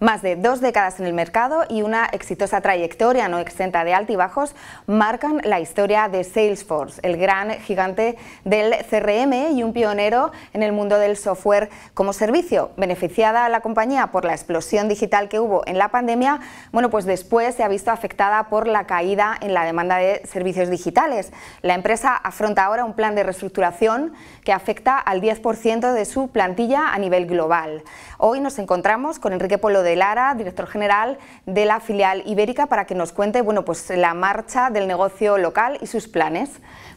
Más de dos décadas en el mercado y una exitosa trayectoria no exenta de altibajos marcan la historia de Salesforce, el gran gigante del CRM y un pionero en el mundo del software como servicio. Beneficiada la compañía por la explosión digital que hubo en la pandemia, bueno, pues después se ha visto afectada por la caída en la demanda de servicios digitales. La empresa afronta ahora un plan de reestructuración que afecta al 10% de su plantilla a nivel global. Hoy nos encontramos con Enrique Polo de de Lara, director general de la filial ibérica, para que nos cuente bueno, pues, la marcha del negocio local y sus planes.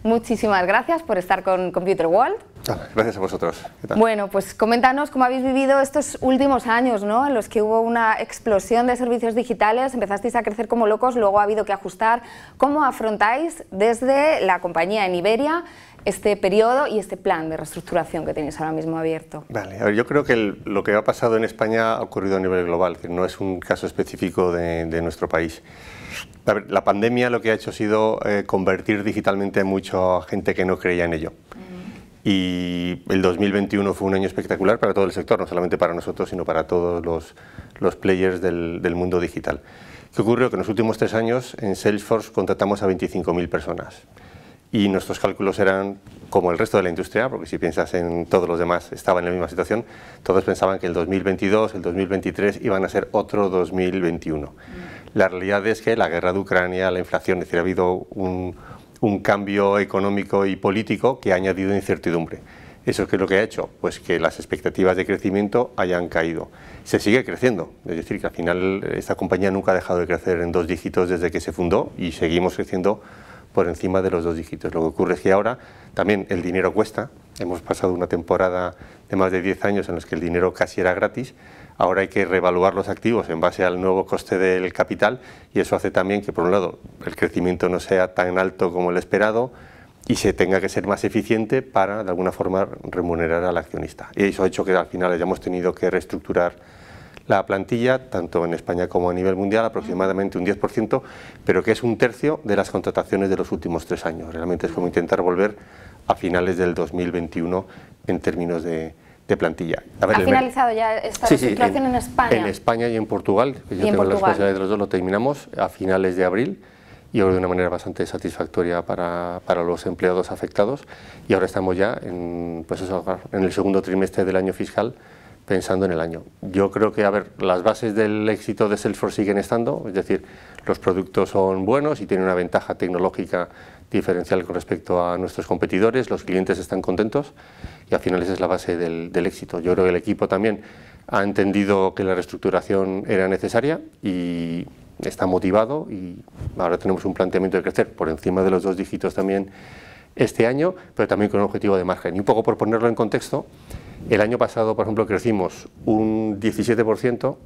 Muchísimas gracias por estar con Computer World. Ah, gracias a vosotros. Bueno, pues coméntanos cómo habéis vivido estos últimos años, ¿no? En los que hubo una explosión de servicios digitales, empezasteis a crecer como locos, luego ha habido que ajustar. ¿Cómo afrontáis desde la compañía en Iberia este periodo y este plan de reestructuración que tienes ahora mismo abierto? Vale, yo creo que lo que ha pasado en España ha ocurrido a nivel global, que no es un caso específico de, nuestro país. la pandemia lo que ha hecho ha sido eh, convertir digitalmente a mucha gente que no creía en ello. Y el 2021 fue un año espectacular para todo el sector, no solamente para nosotros, sino para todos los, players del, del mundo digital. ¿Qué ocurrió? Que en los últimos tres años en Salesforce contratamos a 25.000 personas y nuestros cálculos eran como el resto de la industria, porque si piensas en todos los demás estaban en la misma situación, todos pensaban que el 2022, el 2023 iban a ser otro 2021. La realidad es que la guerra de Ucrania, la inflación, es decir, ha habido un, un cambio económico y político que ha añadido incertidumbre. ¿Eso qué es lo que ha hecho? Pues que las expectativas de crecimiento hayan caído. Se sigue creciendo, es decir, que al final esta compañía nunca ha dejado de crecer en dos dígitos desde que se fundó y seguimos creciendo por encima de los dos dígitos. Lo que ocurre es que ahora también el dinero cuesta. Hemos pasado una temporada de más de 10 años en los que el dinero casi era gratis. Ahora hay que reevaluar los activos en base al nuevo coste del capital y eso hace también que, por un lado, el crecimiento no sea tan alto como el esperado y se tenga que ser más eficiente para, de alguna forma, remunerar al accionista. Y eso ha hecho que al final hayamos tenido que reestructurar la plantilla, tanto en España como a nivel mundial, aproximadamente un 10%, pero que es un tercio de las contrataciones de los últimos tres años. Realmente es como intentar volver a finales del 2021 en términos de, plantilla. ¿Ha finalizado ya esta situación en, España? En España y en Portugal, yo los dos, lo terminamos a finales de abril y ahora de una manera bastante satisfactoria para, los empleados afectados y ahora estamos ya en, pues en el segundo trimestre del año fiscal pensando en el año. Yo creo que, a ver, las bases del éxito de Salesforce siguen estando, es decir, los productos son buenos y tienen una ventaja tecnológica diferencial con respecto a nuestros competidores, los clientes están contentos y al final esa es la base del, del éxito. Yo creo que el equipo también ha entendido que la reestructuración era necesaria y está motivado y ahora tenemos un planteamiento de crecer por encima de los dos dígitos también este año, pero también con un objetivo de margen. Y un poco por ponerlo en contexto, el año pasado, por ejemplo, crecimos un 17%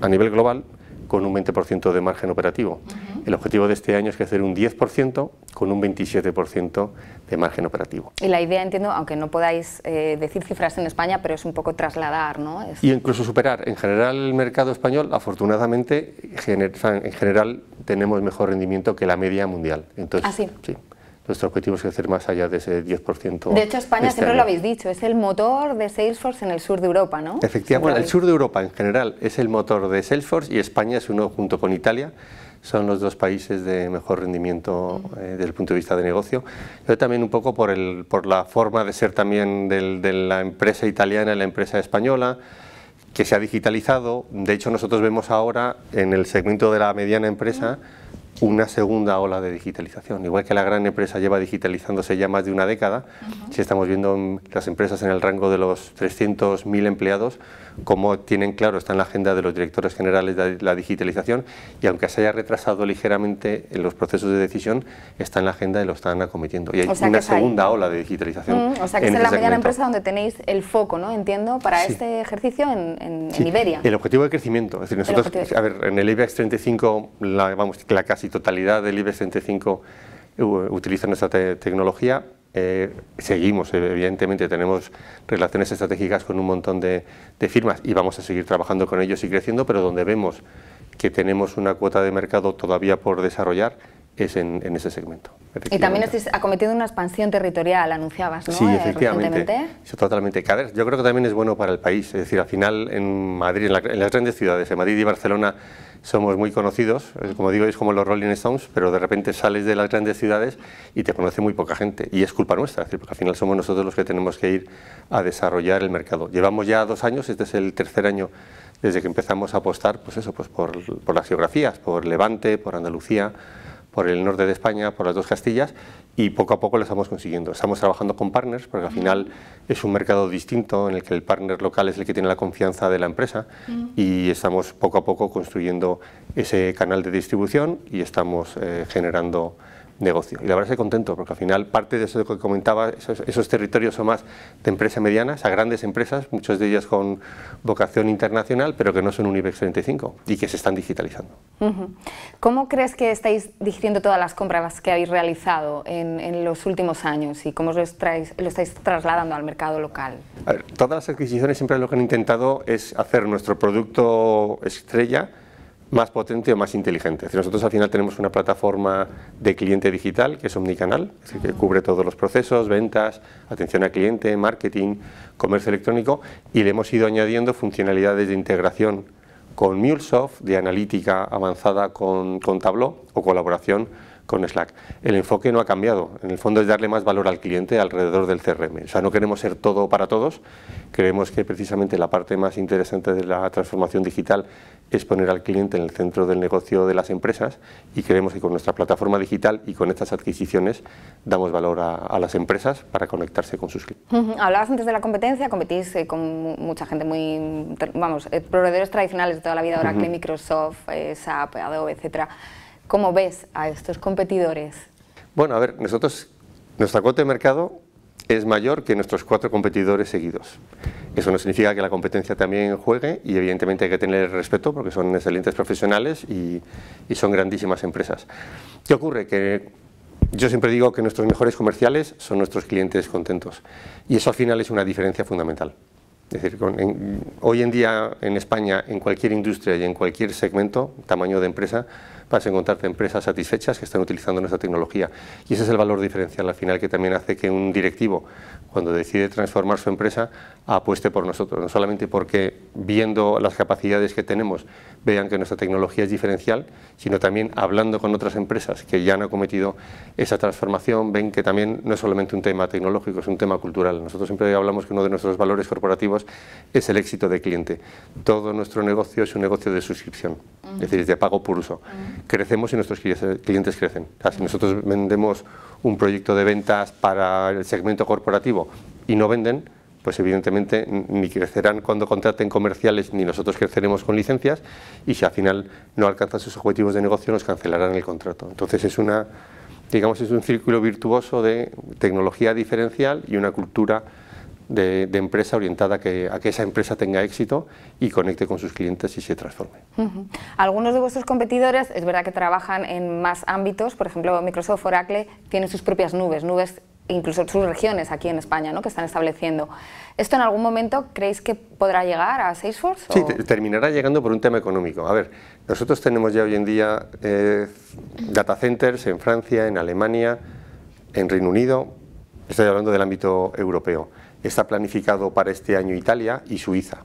a nivel global con un 20% de margen operativo. El objetivo de este año es crecer un 10% con un 27% de margen operativo. Y la idea, entiendo, aunque no podáis eh, decir cifras en España, pero es un poco trasladar, ¿no? Y incluso superar. En general, el mercado español, afortunadamente, en general tenemos mejor rendimiento que la media mundial. Entonces, ¿Ah, sí? Sí. Nuestro objetivo es crecer más allá de ese 10%. De hecho, España, este siempre lo habéis dicho, es el motor de Salesforce en el sur de Europa, ¿no? Efectivamente, el sur de Europa en general es el motor de Salesforce y España es uno junto con Italia son los dos países de mejor rendimiento mm. eh, desde el punto de vista de negocio. pero también un poco por, el, por la forma de ser también de la empresa italiana y la empresa española, que se ha digitalizado. De hecho, nosotros vemos ahora en el segmento de la mediana empresa mm una segunda ola de digitalización. Igual que la gran empresa lleva digitalizándose ya más de una década, si estamos viendo las empresas en el rango de los 300.000 empleados, como tienen claro, está en la agenda de los directores generales de la digitalización y aunque se haya retrasado ligeramente en los procesos de decisión, está en la agenda y lo están acometiendo. Y hay una segunda ola de digitalización. o sea que es la mediana empresa donde tenéis el foco, ¿no? Entiendo, para este ejercicio en, en, El objetivo de crecimiento. Es decir, nosotros, a ver, en el IBEX 35, vamos, la casi y totalidad del IBEX 65 utilizan esta tecnología. Eh, seguimos, evidentemente, tenemos relaciones estratégicas con un montón de, de, firmas y vamos a seguir trabajando con ellos y creciendo, pero donde vemos que tenemos una cuota de mercado todavía por desarrollar es en, ese segmento. Y también estáis acometiendo una expansión territorial, anunciabas, ¿no? Sí, eh, efectivamente. Yo creo que también es bueno para el país. Es decir, al final en Madrid, en, las grandes ciudades, en Madrid y Barcelona, somos muy conocidos. Como digo, es como los Rolling Stones, pero de repente sales de las grandes ciudades y te conoce muy poca gente. Y es culpa nuestra, decir, porque al final somos nosotros los que tenemos que ir a desarrollar el mercado. Llevamos ya dos años, este es el tercer año desde que empezamos a apostar, pues eso, pues por, por las geografías, por Levante, por Andalucía por el norte de España, por las dos Castillas, y poco a poco lo estamos consiguiendo. Estamos trabajando con partners, porque al final es un mercado distinto en el que el partner local es el que tiene la confianza de la empresa, y estamos poco a poco construyendo ese canal de distribución y estamos eh, generando negocio. Y la verdad es que contento, porque al final parte de eso que comentaba, esos, territorios son más de empresas medianas a grandes empresas, muchas de ellas con vocación internacional, pero que no son un IBEX 35 y que se están digitalizando. ¿Cómo crees que estáis digiriendo todas las compras que habéis realizado en, los últimos años y cómo lo, estáis trasladando al mercado local? todas las adquisiciones siempre lo que han intentado es hacer nuestro producto estrella, más potente o más inteligente. nosotros al final tenemos una plataforma de cliente digital que es omnicanal, es que cubre todos los procesos, ventas, atención al cliente, marketing, comercio electrónico y le hemos ido añadiendo funcionalidades de integración con MuleSoft, de analítica avanzada con, con Tableau o colaboración con Slack. El enfoque no ha cambiado. En el fondo es darle más valor al cliente alrededor del CRM. O sea, no queremos ser todo para todos. Creemos que precisamente la parte más interesante de la transformación digital es poner al cliente en el centro del negocio de las empresas y creemos que con nuestra plataforma digital y con estas adquisiciones damos valor a, las empresas para conectarse con sus clientes. Hablabas antes de la competencia, competís eh, con mucha gente muy, vamos, eh, proveedores tradicionales de toda la vida, ahora que Microsoft, eh, SAP, Adobe, etcétera. ¿Cómo ves a estos competidores? Bueno, a ver, nosotros, nuestra cuota de mercado es mayor que nuestros cuatro competidores seguidos. Eso no significa que la competencia también juegue y evidentemente hay que tener respeto porque son excelentes profesionales y, y son grandísimas empresas. ¿Qué ocurre? Que yo siempre digo que nuestros mejores comerciales son nuestros clientes contentos y eso al final es una diferencia fundamental. Es decir, hoy en día en España, en cualquier industria y en cualquier segmento, tamaño de empresa, vas a encontrarte empresas satisfechas que están utilizando nuestra tecnología. Y ese es el valor diferencial al final que también hace que un directivo, cuando decide transformar su empresa, apueste por nosotros. No solamente porque viendo las capacidades que tenemos vean que nuestra tecnología es diferencial, sino también hablando con otras empresas que ya han acometido esa transformación, ven que también no es solamente un tema tecnológico, es un tema cultural. Nosotros siempre hablamos que uno de nuestros valores corporativos es el éxito de cliente. Todo nuestro negocio es un negocio de suscripción, es decir, de pago por uso. Crecemos y nuestros clientes crecen. si nosotros vendemos un proyecto de ventas para el segmento corporativo y no venden, pues evidentemente ni crecerán cuando contraten comerciales ni nosotros creceremos con licencias y si al final no alcanzan sus objetivos de negocio nos cancelarán el contrato. Entonces es una digamos es un círculo virtuoso de tecnología diferencial y una cultura de, empresa orientada a que, esa empresa tenga éxito y conecte con sus clientes y se transforme. Algunos de vuestros competidores es verdad que trabajan en más ámbitos, por ejemplo Microsoft, Oracle, tienen sus propias nubes, nubes incluso sus regiones aquí en España ¿no? que están estableciendo. ¿Esto en algún momento creéis que podrá llegar a Salesforce? Sí, terminará llegando por un tema económico. A ver, nosotros tenemos ya hoy en día eh, data centers en Francia, en Alemania, en Reino Unido, estoy hablando del ámbito europeo está planificado para este año Italia y Suiza.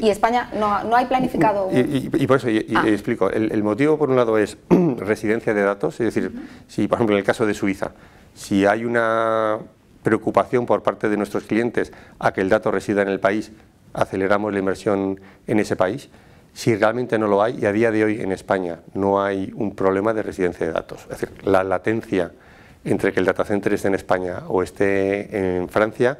Y España no, hay planificado. Y, por eso y, ah. explico. El, motivo, por un lado, es residencia de datos, es decir, si, por ejemplo, en el caso de Suiza, si hay una preocupación por parte de nuestros clientes a que el dato resida en el país, aceleramos la inversión en ese país. Si realmente no lo hay, y a día de hoy en España no hay un problema de residencia de datos, es decir, la latencia entre que el data center esté en España o esté en Francia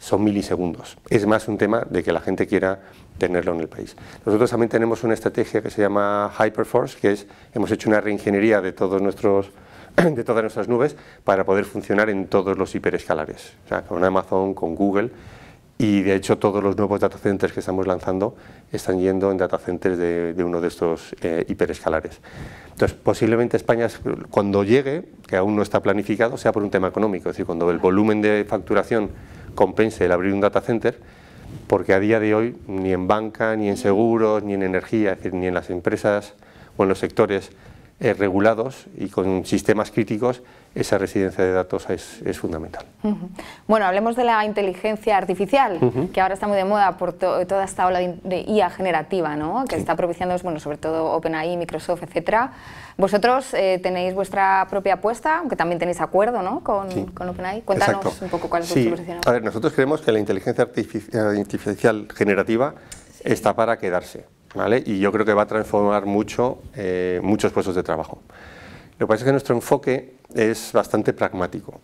son milisegundos. Es más un tema de que la gente quiera tenerlo en el país. Nosotros también tenemos una estrategia que se llama Hyperforce, que es, hemos hecho una reingeniería de, todos nuestros, de todas nuestras nubes para poder funcionar en todos los hiperescalares, o sea, con Amazon, con Google, y de hecho todos los nuevos datacenters que estamos lanzando están yendo en datacenters de, uno de estos eh, hiperescalares. Entonces, posiblemente España, cuando llegue, que aún no está planificado, sea por un tema económico, es decir, cuando el volumen de facturación compense el abrir un data center, porque a día de hoy ni en banca, ni en seguros, ni en energía, es decir, ni en las empresas o en los sectores eh, regulados y con sistemas críticos esa residencia de datos es, fundamental. Bueno, hablemos de la inteligencia artificial, que ahora está muy de moda por toda esta ola de, IA generativa, ¿no? que está propiciando, bueno, sobre todo OpenAI, Microsoft, etcétera. Vosotros eh, tenéis vuestra propia apuesta, aunque también tenéis acuerdo ¿no? con, OpenAI. Cuéntanos un poco cuál es su posición. A ver, nosotros creemos que la inteligencia eh, artificial generativa está para quedarse, ¿vale? Y yo creo que va a transformar mucho eh, muchos puestos de trabajo. Lo que pasa es que nuestro enfoque es bastante pragmático.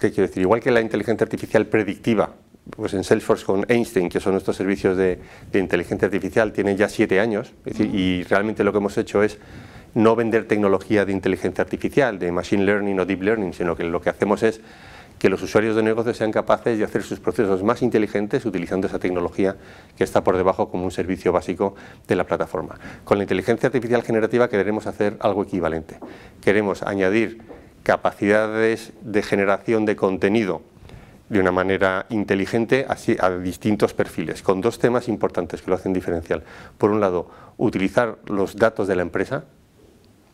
¿Qué quiero decir? Igual que la inteligencia artificial predictiva, pues en Salesforce con Einstein, que son nuestros servicios de, inteligencia artificial, tiene ya siete años, y realmente lo que hemos hecho es no vender tecnología de inteligencia artificial, de machine learning o deep learning, sino que lo que hacemos es que los usuarios de negocios sean capaces de hacer sus procesos más inteligentes utilizando esa tecnología que está por debajo como un servicio básico de la plataforma. Con la inteligencia artificial generativa queremos hacer algo equivalente. Queremos añadir capacidades de generación de contenido de una manera inteligente así a distintos perfiles, con dos temas importantes que lo hacen diferencial. Por un lado, utilizar los datos de la empresa,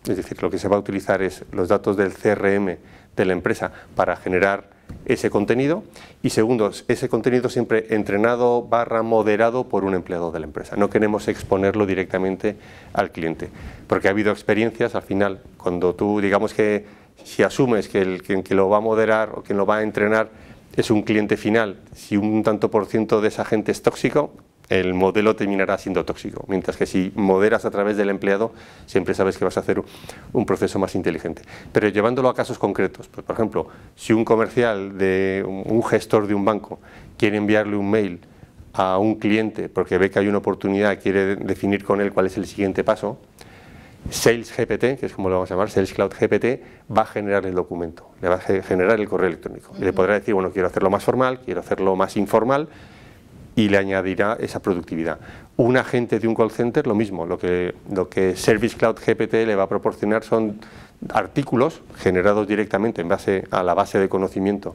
es decir, lo que se va a utilizar es los datos del CRM de la empresa para generar ese contenido y segundo, ese contenido siempre entrenado barra moderado por un empleado de la empresa. No queremos exponerlo directamente al cliente, porque ha habido experiencias al final, cuando tú digamos que si asumes que el, que lo va a moderar o quien lo va a entrenar es un cliente final, si un tanto por ciento de esa gente es tóxico, el modelo terminará siendo tóxico, mientras que si moderas a través del empleado, siempre sabes que vas a hacer un proceso más inteligente. Pero llevándolo a casos concretos, pues, por ejemplo, si un comercial, de un gestor de un banco, quiere enviarle un mail a un cliente porque ve que hay una oportunidad, quiere definir con él cuál es el siguiente paso, Sales GPT, que es como lo vamos a llamar, Sales Cloud GPT, va a generar el documento, le va a generar el correo electrónico. Y le podrá decir, bueno, quiero hacerlo más formal, quiero hacerlo más informal, y le añadirá esa productividad. Un agente de un call center, lo mismo, lo que, lo que Service Cloud GPT le va a proporcionar son artículos generados directamente en base a la base de conocimiento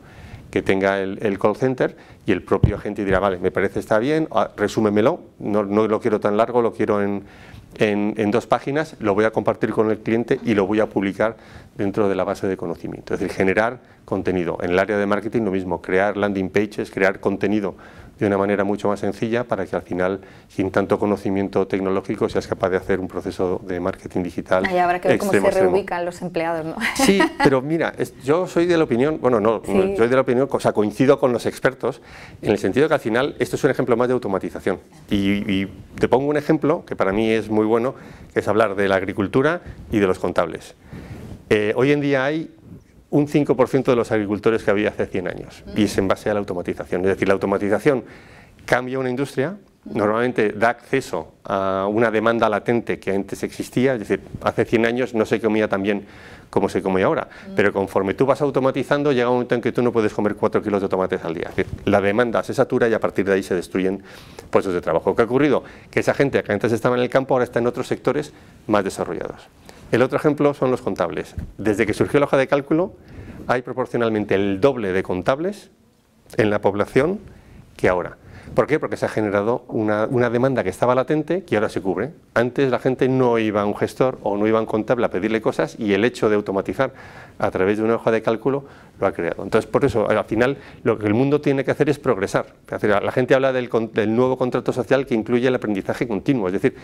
que tenga el, call center y el propio agente dirá, vale, me parece está bien, ah, resúmemelo, no, no lo quiero tan largo, lo quiero en, en, en, dos páginas, lo voy a compartir con el cliente y lo voy a publicar dentro de la base de conocimiento. Es decir, generar contenido. En el área de marketing lo mismo, crear landing pages, crear contenido de una manera mucho más sencilla para que al final, sin tanto conocimiento tecnológico, seas capaz de hacer un proceso de marketing digital. Ahí habrá que ver cómo se reubican los empleados, ¿no? Sí, pero mira, yo soy de la opinión, bueno, no, yo soy de la opinión, o sea, coincido con los expertos, en el sentido que al final esto es un ejemplo más de automatización. Y, te pongo un ejemplo que para mí es muy bueno, que es hablar de la agricultura y de los contables. Eh, hoy en día hay un 5% de los agricultores que había hace 100 años, mm. y es en base a la automatización. Es decir, la automatización cambia una industria, mm. normalmente da acceso a una demanda latente que antes existía, es decir, hace 100 años no se comía tan bien como se come ahora, mm. pero conforme tú vas automatizando llega un momento en que tú no puedes comer 4 kilos de tomates al día, la demanda se satura y a partir de ahí se destruyen puestos de trabajo. ¿Qué ha ocurrido? Que esa gente que antes estaba en el campo ahora está en otros sectores más desarrollados. El otro ejemplo son los contables. Desde que surgió la hoja de cálculo hay proporcionalmente el doble de contables en la población que ahora. ¿Por qué? Porque se ha generado una, demanda que estaba latente que ahora se cubre. Antes la gente no iba a un gestor o no iba a un contable a pedirle cosas y el hecho de automatizar a través de una hoja de cálculo lo ha creado. Entonces, por eso, al final, lo que el mundo tiene que hacer es progresar. La gente habla del, del nuevo contrato social que incluye el aprendizaje continuo. Es decir,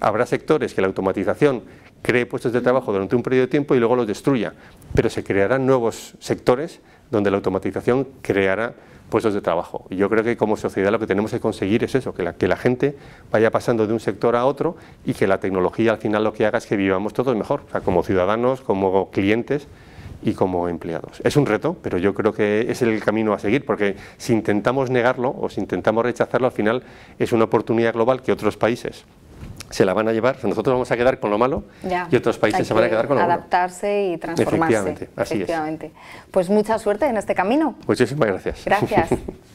habrá sectores que la automatización cree puestos de trabajo durante un periodo de tiempo y luego los destruya, pero se crearán nuevos sectores donde la automatización creará puestos de trabajo. Y yo creo que como sociedad lo que tenemos que conseguir es eso, que la, que la gente vaya pasando de un sector a otro y que la tecnología al final lo que haga es que vivamos todos mejor, como ciudadanos, como clientes y como empleados. Es un reto, pero yo creo que es el camino a seguir, porque si intentamos negarlo o si intentamos rechazarlo, al final es una oportunidad global que otros países se la van a llevar, nosotros vamos a quedar con lo malo y otros países se van a quedar con lo adaptarse Adaptarse y transformarse. Efectivamente, así es. Pues mucha suerte en este camino. Muchísimas gracias. Gracias.